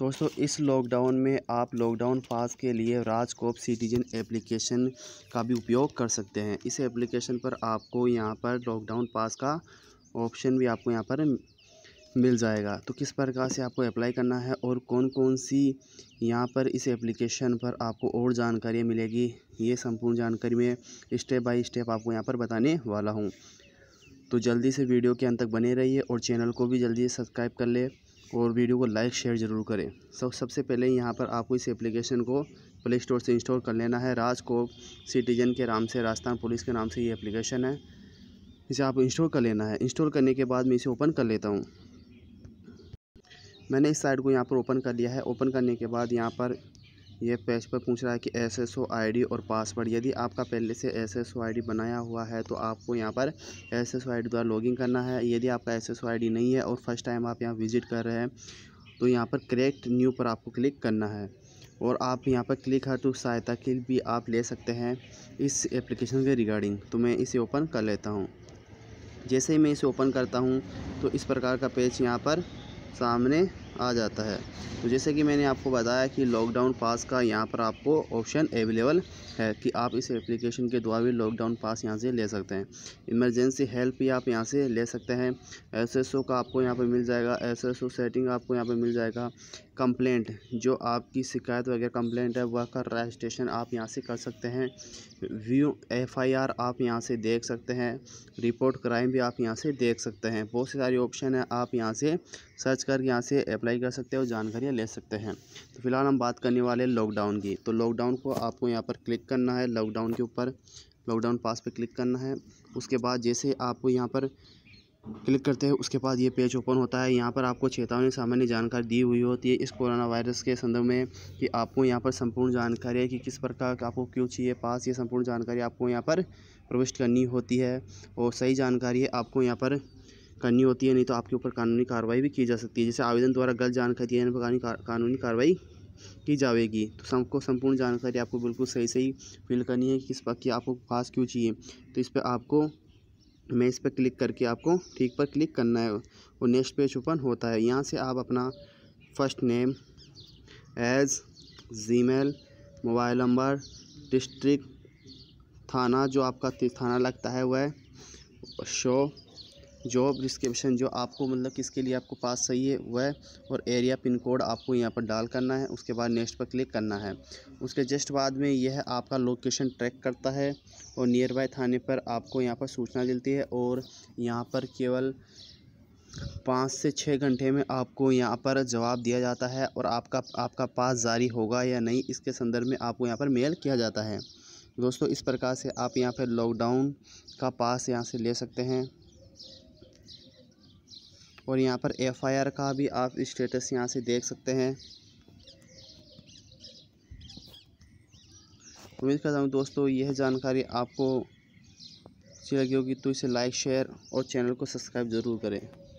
दोस्तों इस लॉकडाउन में आप लॉकडाउन पास के लिए राजकोप सिटीजन एप्लीकेशन का भी उपयोग कर सकते हैं इस एप्लीकेशन पर आपको यहाँ पर लॉकडाउन पास का ऑप्शन भी आपको यहाँ पर मिल जाएगा तो किस प्रकार से आपको अप्लाई करना है और कौन कौन सी यहाँ पर इस एप्लीकेशन पर आपको और जानकारी मिलेगी ये संपूर्ण जानकारी मैं स्टेप बाय स्टेप आपको यहाँ पर बताने वाला हूँ तो जल्दी से वीडियो के अंत तक बने रहिए और चैनल को भी जल्दी से सब्सक्राइब कर ले और वीडियो को लाइक शेयर ज़रूर करें सब सबसे पहले यहाँ पर आपको इस एप्लीकेशन को प्ले स्टोर से इंस्टॉल कर लेना है राजकोप सिटीजन के नाम से राजस्थान पुलिस के नाम से ये एप्लीकेशन है इसे आपको इंस्टॉल कर लेना है इंस्टॉल करने के बाद मैं इसे ओपन कर लेता हूँ मैंने इस साइट को यहाँ पर ओपन कर लिया है ओपन करने के बाद यहाँ पर ये पेज पर पूछ रहा है कि S S O I D और पासवर्ड यदि आपका पहले से S S O I D बनाया हुआ है तो आपको यहाँ पर S S O I D द्वारा लॉगिन करना है यदि आपका S S O I D नहीं है और फर्स्ट टाइम आप यहाँ विजिट कर रहे हैं तो यहाँ पर करेक्ट न्यू पर आपको क्लिक करना है और आप यहाँ पर क्लिक हर टू तो सहायता के भी आप ले सकते हैं इस एप्लीकेशन के रिगार्डिंग तो मैं इसे ओपन कर लेता हूँ जैसे ही मैं इसे ओपन करता हूँ तो इस प्रकार का पेज यहाँ पर सामने आ जाता है तो जैसे कि मैंने आपको बताया कि लॉकडाउन पास का यहाँ पर आपको ऑप्शन अवेलेबल है कि आप इस एप्लीकेशन के द्वारा भी लॉकडाउन पास यहाँ से ले सकते हैं इमरजेंसी हेल्प भी आप यहाँ से ले सकते हैं एस एस ओ का आपको यहाँ पर मिल जाएगा एस एस ओ सेटिंग आपको यहाँ पर मिल जाएगा कंप्लेंट जो आपकी शिकायत वगैरह कंप्लेंट है वह का रजिस्ट्रेशन आप यहाँ से कर सकते हैं व्यू एफआईआर आप यहाँ से देख सकते हैं रिपोर्ट क्राइम भी आप यहाँ से देख सकते हैं बहुत सारी ऑप्शन है आप यहाँ से सर्च करके यहाँ से अप्लाई अप्लाई कर सकते हैं और जानकारियाँ ले सकते हैं तो फिलहाल हम बात करने वाले हैं लॉकडाउन की तो लॉकडाउन को आपको यहाँ पर क्लिक करना है लॉकडाउन के ऊपर लॉकडाउन पास पर क्लिक करना है उसके बाद जैसे आप यहाँ पर क्लिक करते हैं उसके बाद ये पेज ओपन होता है यहाँ पर आपको चेतावनी सामान्य जानकारी दी हुई होती है इस कोरोना वायरस के संदर्भ में कि आपको यहाँ पर संपूर्ण जानकारी है कि किस प्रकार का आपको क्यों चाहिए पास ये संपूर्ण जानकारी आपको यहाँ पर प्रविष्ट करनी होती है और सही जानकारी है आपको यहाँ पर करनी होती है नहीं तो आपके ऊपर कानूनी कार्रवाई भी की जा सकती है जैसे आवेदन द्वारा गलत जानकारी दी जाने पर कानूनी कार्रवाई की जाएगी तो सबको संपूर्ण जानकारी आपको बिल्कुल सही सही फिल करनी है कि किस पक्ष की आपको पास क्यों चाहिए तो इस पर आपको मैं इस पर क्लिक करके आपको ठीक पर क्लिक करना है और नेक्स्ट पेज ओपन होता है यहाँ से आप अपना first name age Gmail mobile number district थाना जो आपका थाना लगता है वह शो जॉब डिस्क्रिप्शन जो आपको मतलब किसके लिए आपको पास चाहिए वह और एरिया पिन कोड आपको यहाँ पर डाल करना है उसके बाद नेक्स्ट पर क्लिक करना है उसके जस्ट बाद में यह आपका लोकेशन ट्रैक करता है और नियर बाय थाने पर आपको यहाँ पर सूचना मिलती है और यहाँ पर केवल पाँच से छः घंटे में आपको यहाँ पर जवाब दिया जाता है और आपका आपका पास जारी होगा या नहीं इसके संदर्भ में आपको यहाँ पर मेल किया जाता है दोस्तों इस प्रकार से आप यहाँ पर लॉकडाउन का पास यहाँ से ले सकते हैं और यहाँ पर एफआईआर का भी आप स्टेटस यहाँ से देख सकते हैं उम्मीद करता हूँ दोस्तों यह जानकारी आपको अच्छी लगी होगी तो इसे लाइक शेयर और चैनल को सब्सक्राइब ज़रूर करें